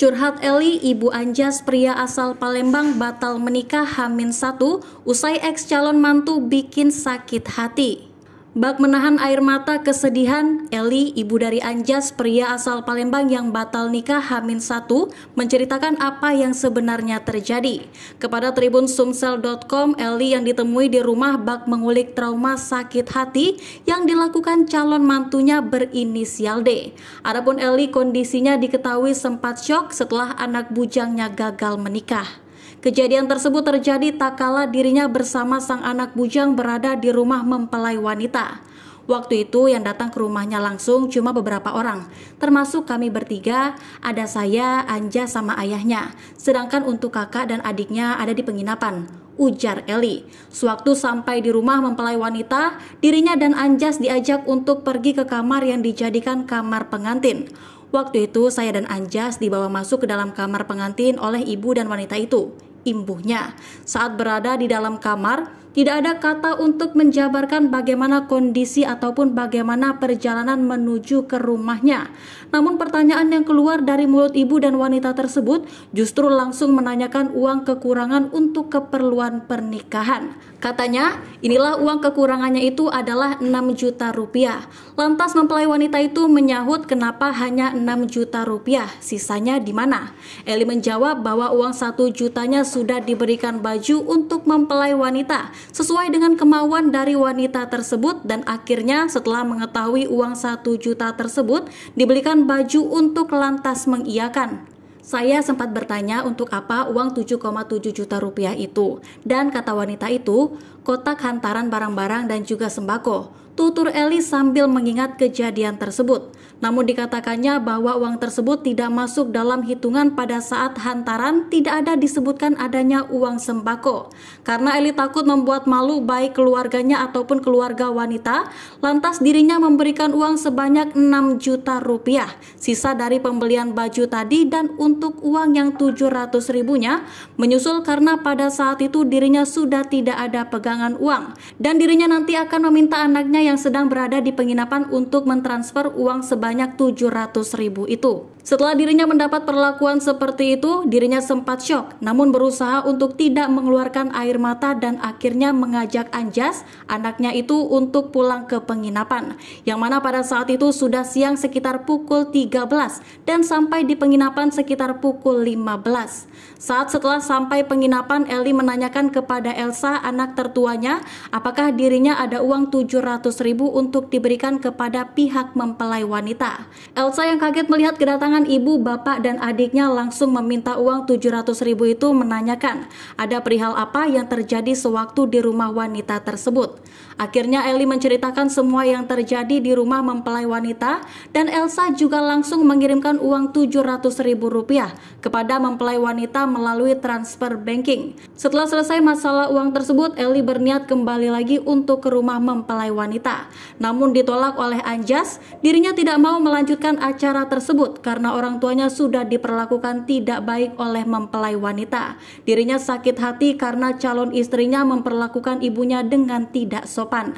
Curhat Eli, ibu Anjas pria asal Palembang batal menikah Hamin satu usai ex calon mantu bikin sakit hati. Bak menahan air mata kesedihan, Eli, ibu dari Anjas, pria asal Palembang yang batal nikah Hamin 1, menceritakan apa yang sebenarnya terjadi. Kepada Tribun Sumsel.com, Eli yang ditemui di rumah Bak mengulik trauma sakit hati yang dilakukan calon mantunya berinisial D. Adapun Eli kondisinya diketahui sempat shock setelah anak bujangnya gagal menikah. Kejadian tersebut terjadi tak kala dirinya bersama sang anak bujang berada di rumah mempelai wanita. Waktu itu yang datang ke rumahnya langsung cuma beberapa orang, termasuk kami bertiga, ada saya, Anja sama ayahnya. Sedangkan untuk kakak dan adiknya ada di penginapan, ujar Eli. Sewaktu sampai di rumah mempelai wanita, dirinya dan Anjas diajak untuk pergi ke kamar yang dijadikan kamar pengantin. Waktu itu saya dan Anjas dibawa masuk ke dalam kamar pengantin oleh ibu dan wanita itu imbuhnya. Saat berada di dalam kamar, tidak ada kata untuk menjabarkan bagaimana kondisi ataupun bagaimana perjalanan menuju ke rumahnya. Namun pertanyaan yang keluar dari mulut ibu dan wanita tersebut justru langsung menanyakan uang kekurangan untuk keperluan pernikahan. Katanya, inilah uang kekurangannya itu adalah 6 juta rupiah. Lantas mempelai wanita itu menyahut kenapa hanya 6 juta rupiah, sisanya di mana? Eli menjawab bahwa uang 1 jutanya sudah diberikan baju untuk mempelai wanita sesuai dengan kemauan dari wanita tersebut dan akhirnya setelah mengetahui uang satu juta tersebut dibelikan baju untuk lantas mengiyakan. Saya sempat bertanya untuk apa uang 7,7 juta rupiah itu. Dan kata wanita itu, kotak hantaran barang-barang dan juga sembako. Tutur Eli sambil mengingat kejadian tersebut. Namun dikatakannya bahwa uang tersebut tidak masuk dalam hitungan pada saat hantaran tidak ada disebutkan adanya uang sembako. Karena Eli takut membuat malu baik keluarganya ataupun keluarga wanita, lantas dirinya memberikan uang sebanyak 6 juta rupiah. Sisa dari pembelian baju tadi dan untuk uang yang 700 ribunya menyusul karena pada saat itu dirinya sudah tidak ada pegang pegangan uang dan dirinya nanti akan meminta anaknya yang sedang berada di penginapan untuk mentransfer uang sebanyak 700 ribu itu. Setelah dirinya mendapat perlakuan seperti itu, dirinya sempat shock, namun berusaha untuk tidak mengeluarkan air mata dan akhirnya mengajak Anjas, anaknya itu untuk pulang ke penginapan. Yang mana pada saat itu sudah siang sekitar pukul 13 dan sampai di penginapan sekitar pukul 15. Saat setelah sampai penginapan, Eli menanyakan kepada Elsa anak tertuanya apakah dirinya ada uang 700 ribu untuk diberikan kepada pihak mempelai wanita. Elsa yang kaget melihat kedatangan Pasangan ibu, bapak, dan adiknya langsung meminta uang 700 ribu itu menanyakan ada perihal apa yang terjadi sewaktu di rumah wanita tersebut. Akhirnya Eli menceritakan semua yang terjadi di rumah mempelai wanita dan Elsa juga langsung mengirimkan uang 700 ribu rupiah kepada mempelai wanita melalui transfer banking. Setelah selesai masalah uang tersebut, Eli berniat kembali lagi untuk ke rumah mempelai wanita. Namun ditolak oleh Anjas, dirinya tidak mau melanjutkan acara tersebut karena karena orang tuanya sudah diperlakukan tidak baik oleh mempelai wanita. Dirinya sakit hati karena calon istrinya memperlakukan ibunya dengan tidak sopan.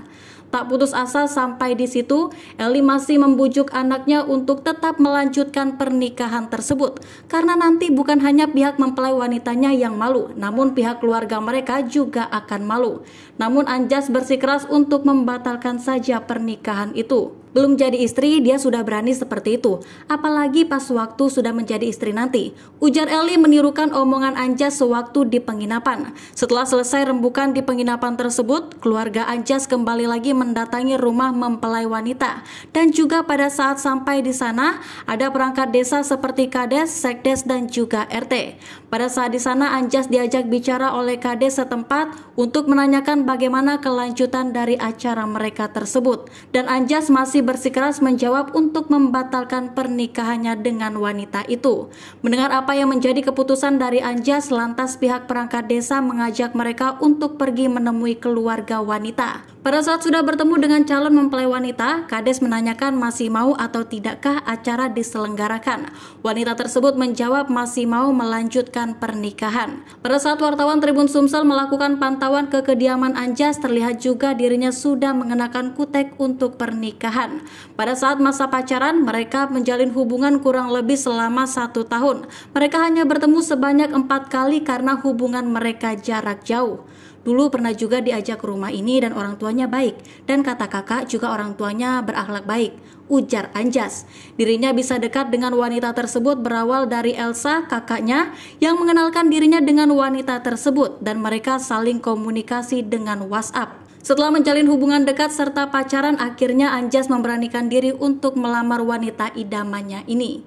Tak putus asa sampai di situ, Eli masih membujuk anaknya untuk tetap melanjutkan pernikahan tersebut. Karena nanti bukan hanya pihak mempelai wanitanya yang malu, namun pihak keluarga mereka juga akan malu. Namun Anjas bersikeras untuk membatalkan saja pernikahan itu. Belum jadi istri, dia sudah berani seperti itu. Apalagi pas waktu sudah menjadi istri nanti. Ujar Eli menirukan omongan Anjas sewaktu di penginapan. Setelah selesai rembukan di penginapan tersebut, keluarga Anjas kembali lagi mendatangi rumah mempelai wanita. Dan juga pada saat sampai di sana, ada perangkat desa seperti Kades, Sekdes, dan juga RT. Pada saat di sana, Anjas diajak bicara oleh Kades setempat untuk menanyakan bagaimana kelanjutan dari acara mereka tersebut. Dan Anjas masih bersikeras menjawab untuk membatalkan pernikahannya dengan wanita itu. Mendengar apa yang menjadi keputusan dari Anjas, lantas pihak perangkat desa mengajak mereka untuk pergi menemui keluarga wanita. Pada saat sudah bertemu dengan calon mempelai wanita, Kades menanyakan masih mau atau tidakkah acara diselenggarakan. Wanita tersebut menjawab masih mau melanjutkan pernikahan. Pada saat wartawan Tribun Sumsel melakukan pantauan ke kediaman Anjas, terlihat juga dirinya sudah mengenakan kutek untuk pernikahan. Pada saat masa pacaran, mereka menjalin hubungan kurang lebih selama satu tahun. Mereka hanya bertemu sebanyak empat kali karena hubungan mereka jarak jauh. Dulu pernah juga diajak ke rumah ini dan orang tuanya baik, dan kata kakak juga orang tuanya berakhlak baik, ujar Anjas. Dirinya bisa dekat dengan wanita tersebut berawal dari Elsa, kakaknya, yang mengenalkan dirinya dengan wanita tersebut, dan mereka saling komunikasi dengan WhatsApp. Setelah menjalin hubungan dekat serta pacaran, akhirnya Anjas memberanikan diri untuk melamar wanita idamannya ini.